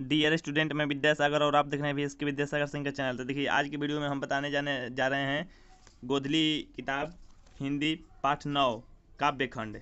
dear student मैं विद्यासागर और आप देख रहे हैं भी इसके विद्यासागर सिंह का चैनल तो देखिए आज की वीडियो में हम बताने जाने जा रहे हैं गोधली किताब हिंदी पाठ नौ काव्यखंड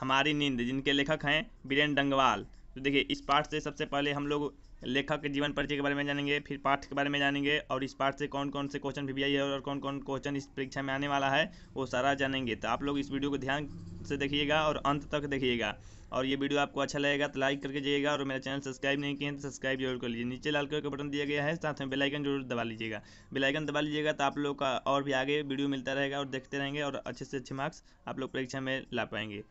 हमारी नींद जिनके लेखक हैं बीरेन डंगवाल तो देखिए इस पाठ से सबसे पहले हम लोग लेखक के जीवन परिचय के बारे में जानेंगे फिर पाठ के बारे में जानेंगे और इस पाठ से कौन कौन से क्वेश्चन भी आई है और कौन कौन क्वेश्चन इस परीक्षा में आने वाला है वो सारा जानेंगे तो आप लोग इस वीडियो को ध्यान से देखिएगा और अंत तक देखिएगा और ये वीडियो आपको अच्छा लगेगा तो लाइक करके जाइएगा और मेरा चैनल सब्सक्राइब नहीं किए तो सब्सक्राइब जरूर कर लीजिए नीचे लाल कलर का बटन दिया गया है साथ में बेलाइकन जरूर दबा लीजिएगा बेलाइकन दबा लीजिएगा तो आप लोग का और भी आगे वीडियो मिलता रहेगा और देखते रहेंगे और अच्छे से अच्छे मार्क्स आप लोग परीक्षा में ला पाएंगे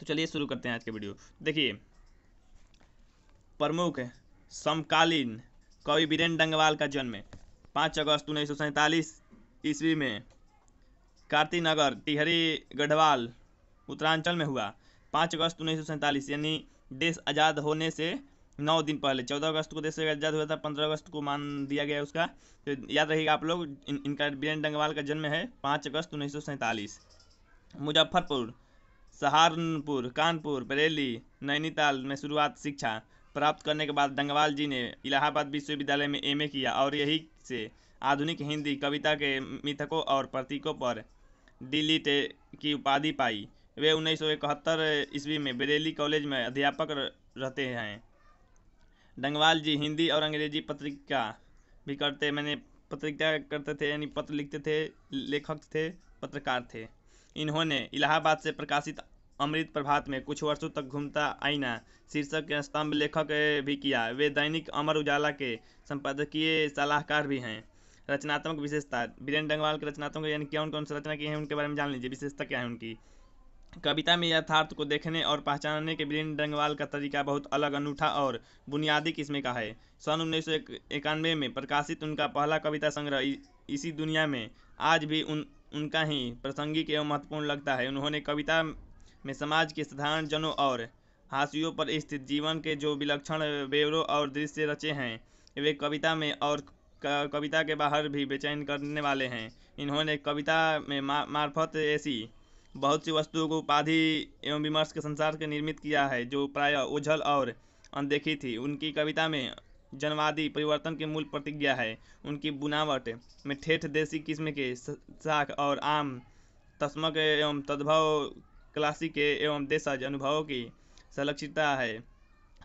तो चलिए शुरू करते हैं आज का वीडियो देखिए प्रमुख समकालीन कवि बीरेन डंगवाल का जन्म पाँच अगस्त उन्नीस सौ ईस्वी में कार्तिनगर टिहरी गढ़वाल उत्तरांचल में हुआ पाँच अगस्त उन्नीस यानी देश आज़ाद होने से नौ दिन पहले चौदह अगस्त को देश आज़ाद हुआ था पंद्रह अगस्त को मान दिया गया उसका तो याद रहेगा आप लोग इन, इनका बीरेन डंगवाल का जन्म है पाँच अगस्त उन्नीस मुजफ्फरपुर सहारनपुर कानपुर बरेली नैनीताल में शुरुआत शिक्षा प्राप्त करने के बाद डंगवाल जी ने इलाहाबाद विश्वविद्यालय में एमए किया और यही से आधुनिक हिंदी कविता के मिथकों और प्रतीकों पर डिलीट की उपाधि पाई वे उन्नीस सौ इकहत्तर ईस्वी में बरेली कॉलेज में अध्यापक रहते हैं डंगवाल जी हिंदी और अंग्रेजी पत्रिका भी करते मैंने पत्रिका करते थे यानी पत्र लिखते थे लेखक थे पत्रकार थे इन्होंने इलाहाबाद से प्रकाशित अमृत प्रभात में कुछ वर्षों तक घूमता आईना शीर्षक के स्तंभ लेखक भी किया वे दैनिक अमर उजाला के संपादकीय सलाहकार भी हैं रचनात्मक विशेषता बीरेन डंगवाल के रचनात्मक यानी कौन कौन सी रचना की है उनके बारे में जान लीजिए विशेषता क्या है उनकी कविता में यथार्थ को देखने और पहचानने के वीरेंद्र रंगवाल का तरीका बहुत अलग अनूठा और बुनियादी किस्म का है सन उन्नीस इक्यानवे में प्रकाशित उनका पहला कविता संग्रह इसी दुनिया में आज भी उन उनका ही प्रासंगिक एवं महत्वपूर्ण लगता है उन्होंने कविता में समाज के साधारण जनों और हाशियों पर स्थित जीवन के जो विलक्षण बेवरों और दृश्य रचे हैं वे कविता में और कविता के बाहर भी बेचैन करने वाले हैं इन्होंने कविता में मार्फत ऐसी बहुत सी वस्तुओं को उपाधि एवं विमर्श के संसार के निर्मित किया है जो प्राय ओझल और अनदेखी थी उनकी कविता में जनवादी परिवर्तन की मूल प्रतिज्ञा है उनकी बुनावट में ठेठ देसी किस्म के शाख और आम तस्मक एवं तद्भव क्लासिक एवं देशज अनुभवों की संलक्षिता है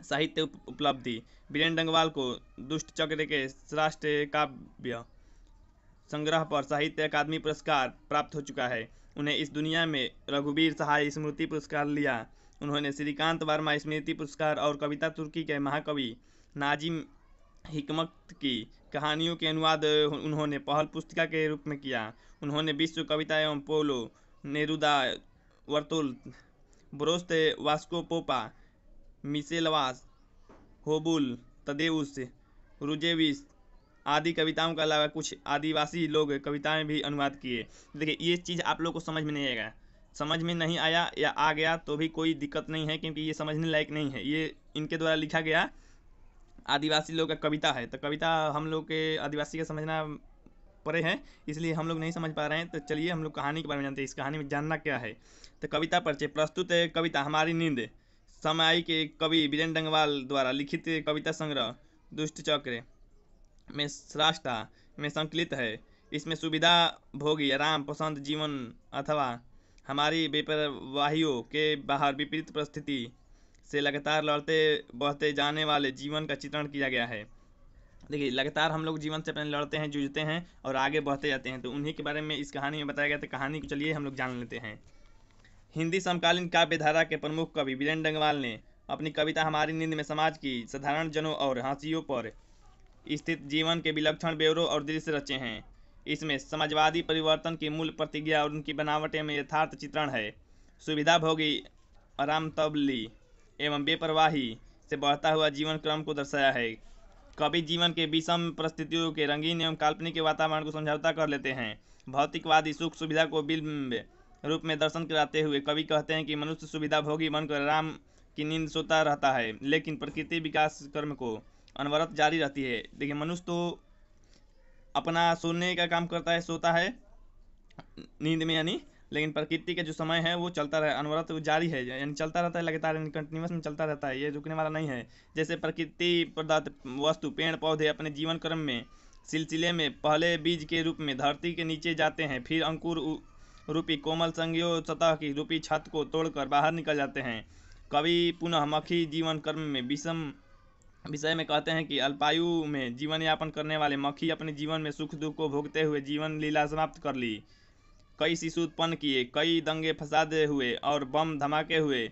साहित्य उपलब्धि बीरेन डंगवाल को दुष्ट चक्र के राष्ट्र काव्य संग्रह पर साहित्य अकादमी पुरस्कार प्राप्त हो चुका है उन्हें इस दुनिया में रघुवीर सहाय स्मृति पुरस्कार लिया उन्होंने श्रीकांत वर्मा स्मृति पुरस्कार और कविता तुर्की के महाकवि नाजिम हिकमत की कहानियों के अनुवाद उन्होंने पहल पुस्तिका के रूप में किया उन्होंने विश्व कविता एवं पोलो नेरुदा वर्तुल ब्रोस्त वास्को पोपा मिसेलवास होबुल तदेउस रुजेविस आदि कविताओं के अलावा कुछ आदिवासी लोग कविताएं भी अनुवाद किए देखिए ये चीज़ आप लोग को समझ में नहीं आएगा समझ में नहीं आया या आ गया तो भी कोई दिक्कत नहीं है क्योंकि ये समझने लायक नहीं है ये इनके द्वारा लिखा गया आदिवासी लोग का कविता है तो कविता हम लोग के आदिवासी का समझना परे हैं इसलिए हम लोग नहीं समझ पा रहे हैं तो चलिए हम लोग कहानी के बारे में जानते हैं इस कहानी में जानना क्या है तो कविता परिचय प्रस्तुत है कविता हमारी नींद समय के कवि बीरेन डंगवाल द्वारा लिखित कविता संग्रह दुष्ट चक्र में श्राष्टा में संकलित है इसमें सुविधा भोगी आराम पसंद जीवन अथवा हमारी बेपरवाहियों के बाहर विपरीत परिस्थिति से लगातार लड़ते बढ़ते जाने वाले जीवन का चित्रण किया गया है देखिए लगातार हम लोग जीवन से अपने लड़ते हैं जूझते हैं और आगे बढ़ते जाते हैं तो उन्हीं के बारे में इस कहानी में बताया गया था कहानी को चलिए हम लोग जान लेते हैं हिंदी समकालीन काव्यधारा के प्रमुख कवि वीरेंद्र डंगवाल ने अपनी कविता हमारी नींद में समाज की साधारण जनों और हाँसियों पर स्थित जीवन के विलक्षण ब्यौरों और दृश्य रचे हैं इसमें समाजवादी परिवर्तन की मूल प्रतिज्ञा और उनकी बनावटें में यथार्थ चित्रण है सुविधा भोगी आरामतबली एवं बेपरवाही से बढ़ता हुआ जीवन क्रम को दर्शाया है कवि जीवन के विषम परिस्थितियों के रंगीन एवं काल्पनिक वातावरण को समझौता कर लेते हैं भौतिकवादी सुख सुविधा को बिल्ब रूप में दर्शन कराते हुए कवि कहते हैं कि मनुष्य सुविधा भोगी बनकर राम की नींद सोता रहता है लेकिन प्रकृति विकास कर्म को अनवरत जारी रहती है देखिए मनुष्य तो अपना सोने का काम करता है सोता है नींद में यानी लेकिन प्रकृति का जो समय है वो चलता रहे अनवरत जारी है यानी चलता रहता है लगातार यानी कंटिन्यूस में चलता रहता है ये रुकने वाला नहीं है जैसे प्रकृति पदार्थ वस्तु पेड़ पौधे अपने जीवन क्रम में सिलसिले में पहले बीज के रूप में धरती के नीचे जाते हैं फिर अंकुर रूपी कोमल संज्ञो सतह की रूपी छत को तोड़कर बाहर निकल जाते हैं कभी पुनः मखी जीवन कर्म में विषम विषय में कहते हैं कि अल्पायु में जीवन यापन करने वाले मक्खी अपने जीवन में सुख दुख को भोगते हुए जीवन लीला समाप्त कर ली कई शिशु उत्पन्न किए कई दंगे फसाद हुए और बम धमाके हुए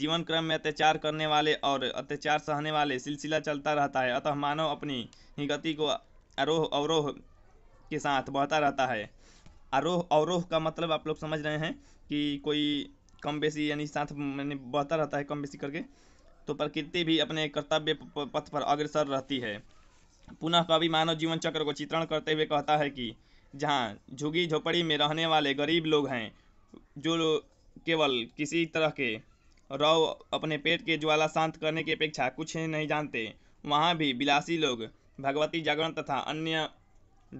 जीवन क्रम में अत्याचार करने वाले और अत्याचार सहने वाले सिलसिला चलता रहता है अतः मानव अपनी ही गति को आरोह अवरोह के साथ बहता रहता है आरोह अवरोह का मतलब आप लोग समझ रहे हैं कि कोई कम बेसी यानी साथ बहता रहता है कम बेसी करके तो प्रकृति भी अपने कर्तव्य पथ पर अग्रसर रहती है पुनः कवि मानव जीवन चक्र को चित्रण करते हुए कहता है कि जहाँ झुगी झोपड़ी में रहने वाले गरीब लोग हैं जो लो केवल किसी तरह के रव अपने पेट के ज्वाला शांत करने की अपेक्षा कुछ नहीं जानते वहाँ भी बिलासी लोग भगवती जागरण तथा अन्य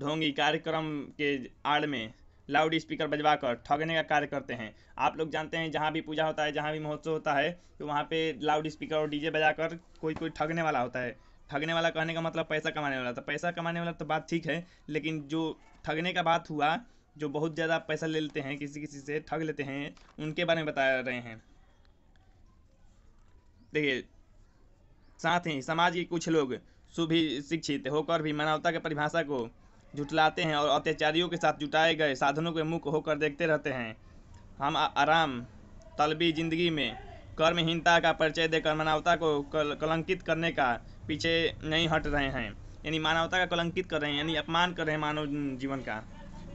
ढोंगी कार्यक्रम के आड़ में लाउड स्पीकर बजवा कर ठगने का कार्य करते हैं आप लोग जानते हैं जहाँ भी पूजा होता है जहाँ भी महोत्सव होता है तो वहाँ पे लाउड स्पीकर और डीजे बजाकर कोई कोई ठगने वाला होता है ठगने वाला कहने का मतलब पैसा कमाने वाला तो पैसा कमाने वाला तो बात ठीक है लेकिन जो ठगने का बात हुआ जो बहुत ज़्यादा पैसा ले लेते हैं किसी किसी से ठग लेते हैं उनके बारे में बता रहे हैं देखिए साथ ही समाज के कुछ लोग सुभी शिक्षित होकर भी मानवता के परिभाषा को जुटलाते हैं और अत्याचारियों के साथ जुटाए गए साधनों के मुख होकर देखते रहते हैं हम आराम तलबी जिंदगी में कर्महीनता का परिचय देकर मानवता को कल, कलंकित करने का पीछे नहीं हट रहे हैं यानी मानवता का कलंकित कर रहे हैं यानी अपमान कर रहे हैं मानव जीवन का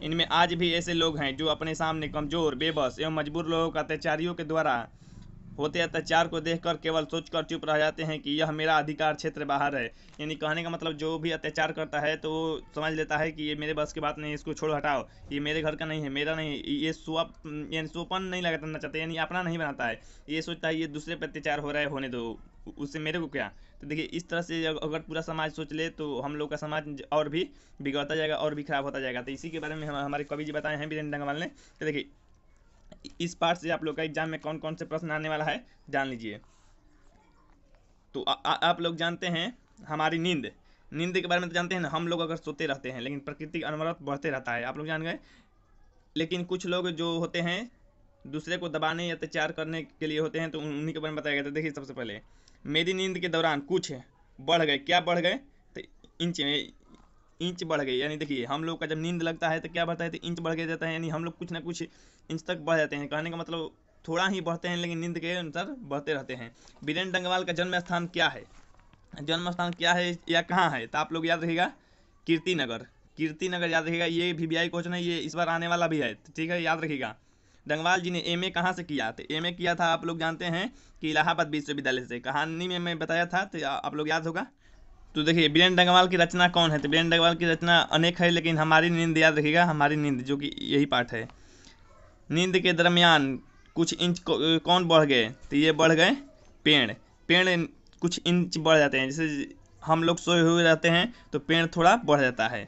इनमें आज भी ऐसे लोग हैं जो अपने सामने कमजोर बेबस एवं मजबूर लोगों का अत्याचारियों के द्वारा होते अत्याचार को देखकर केवल सोचकर चुप रह जाते हैं कि यह मेरा अधिकार क्षेत्र बाहर है यानी कहने का मतलब जो भी अत्याचार करता है तो समझ लेता है कि ये मेरे बस की बात नहीं इसको छोड़ हटाओ ये मेरे घर का नहीं है मेरा नहीं ये स्वप यानी स्वपन नहीं लगाना चाहता यानी अपना नहीं बनाता है ये सोचता है ये दूसरे पर अत्याचार हो रहा है होने दो उससे मेरे को क्या तो देखिए इस तरह से अगर पूरा समाज सोच ले तो हम लोग का समाज और भी बिगड़ता जाएगा और भी खराब होता जाएगा तो इसी के बारे में हम हमारे कवि जी बताए हैं वीरेंद्र डंगवाल ने तो देखिए इस पार्ट से आप लोग का एग्जाम में कौन कौन से प्रश्न आने वाला है जान लीजिए तो आ, आ, आप लोग जानते हैं हमारी नींद नींद के बारे में तो जानते हैं ना हम लोग अगर सोते रहते हैं लेकिन प्रकृति अनवरत बढ़ते रहता है आप लोग जान गए लेकिन कुछ लोग जो होते हैं दूसरे को दबाने या अत्याचार करने के लिए होते हैं तो उन्हीं के बारे में बताया गया था देखिए सबसे पहले मेरी नींद के दौरान कुछ बढ़ गए क्या बढ़ गए तो इंच में इंच बढ़ गई यानी देखिए हम लोग का जब नींद लगता है तो क्या बढ़ता है तो इंच बढ़ गया जाता है यानी हम लोग कुछ ना कुछ इंच तक बढ़ जाते हैं कहने का मतलब थोड़ा ही बढ़ते हैं लेकिन नींद के अनुसार बढ़ते रहते हैं बीरेन डंगवाल का जन्म स्थान क्या है जन्म स्थान क्या है या कहाँ है तो आप लोग याद रहेगा कीर्ति नगर कीर्ति नगर याद रखेगा ये भी वी क्वेश्चन है ये इस बार आने वाला भी है ठीक है याद रखिएगा डंगवाल जी ने एम ए कहाँ से किया तो एम ए किया था आप लोग जानते हैं कि इलाहाबाद विश्वविद्यालय से कहानी में मैं बताया था तो आप लोग याद होगा तो देखिए बीरेन डगवाल की रचना कौन है तो बीरेन डगवाल की रचना अनेक है लेकिन हमारी नींद याद रखिएगा हमारी नींद जो कि यही पाठ है नींद के दरमियान कुछ इंच कौन बढ़ गए तो ये बढ़ गए पेड़ पेड़ कुछ इंच बढ़ जाते हैं जैसे हम लोग सोए हुए रहते हैं तो पेड़ थोड़ा बढ़ जाता है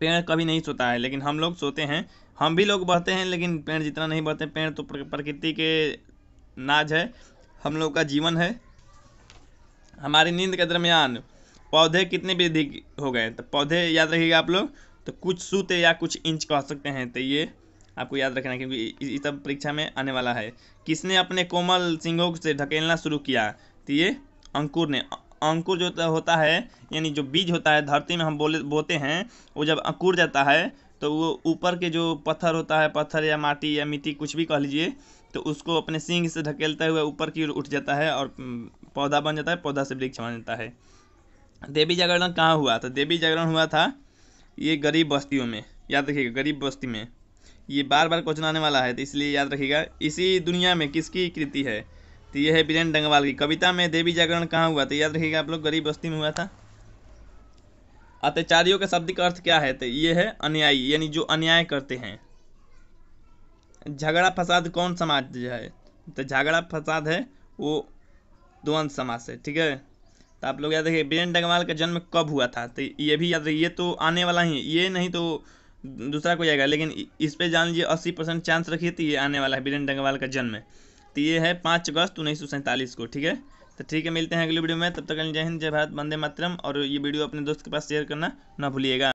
पेड़ कभी नहीं सोता है लेकिन हम लोग सोते हैं हम भी लोग बढ़ते हैं लेकिन पेड़ जितना नहीं बढ़ते पेड़ तो प्रकृति के नाज है हम लोग का जीवन है हमारी नींद के दरमियान पौधे कितने वृद्धि हो गए तो पौधे याद रखिएगा आप लोग तो कुछ सूते या कुछ इंच कह सकते हैं तो ये आपको याद रखना क्योंकि इस सब परीक्षा में आने वाला है किसने अपने कोमल सिंगों से ढकेलना शुरू किया तो ये अंकुर ने अंकुर जो होता है यानी जो बीज होता है धरती में हम बोले बोते हैं वो जब अंकुर जाता है तो वो ऊपर के जो पत्थर होता है पत्थर या माटी या मिट्टी कुछ भी कह लीजिए तो उसको अपने सिंग से ढकेलते हुए ऊपर की ओर उठ जाता है और पौधा बन जाता है पौधा से वृक्ष बन जाता है देवी जागरण कहाँ हुआ तो देवी जागरण हुआ था ये गरीब बस्तियों में याद रखिएगा गरीब बस्ती में ये बार बार क्वेश्चन आने वाला है तो इसलिए याद रखिएगा इसी दुनिया में किसकी कृति है तो ये है बीरेन डंगवाल की कविता में देवी जागरण कहाँ हुआ तो याद रखिएगा आप लोग गरीब बस्ती में हुआ था अत्याचारियों का का अर्थ क्या है तो ये है अन्यायी यानी जो अन्याय करते हैं झगड़ा फसाद कौन समाज है तो झगड़ा फसाद है वो दो समाज से ठीक है तो आप लोग याद रखिए बीरेन डगवाल का जन्म कब हुआ था तो ये भी याद रखिए ये तो आने वाला ही ये नहीं तो दूसरा कोई आएगा लेकिन इस पर जान लीजिए अस्सी परसेंट चांस रखिए तो ये आने वाला है बीरेन डगवाल का जन्म तो ये है पाँच अगस्त उन्नीस को ठीक है तो ठीक है मिलते हैं अगली वीडियो में तब तक जय हिंद जय भारत वंदे मातरम और ये वीडियो अपने दोस्त के पास शेयर करना ना भूलिएगा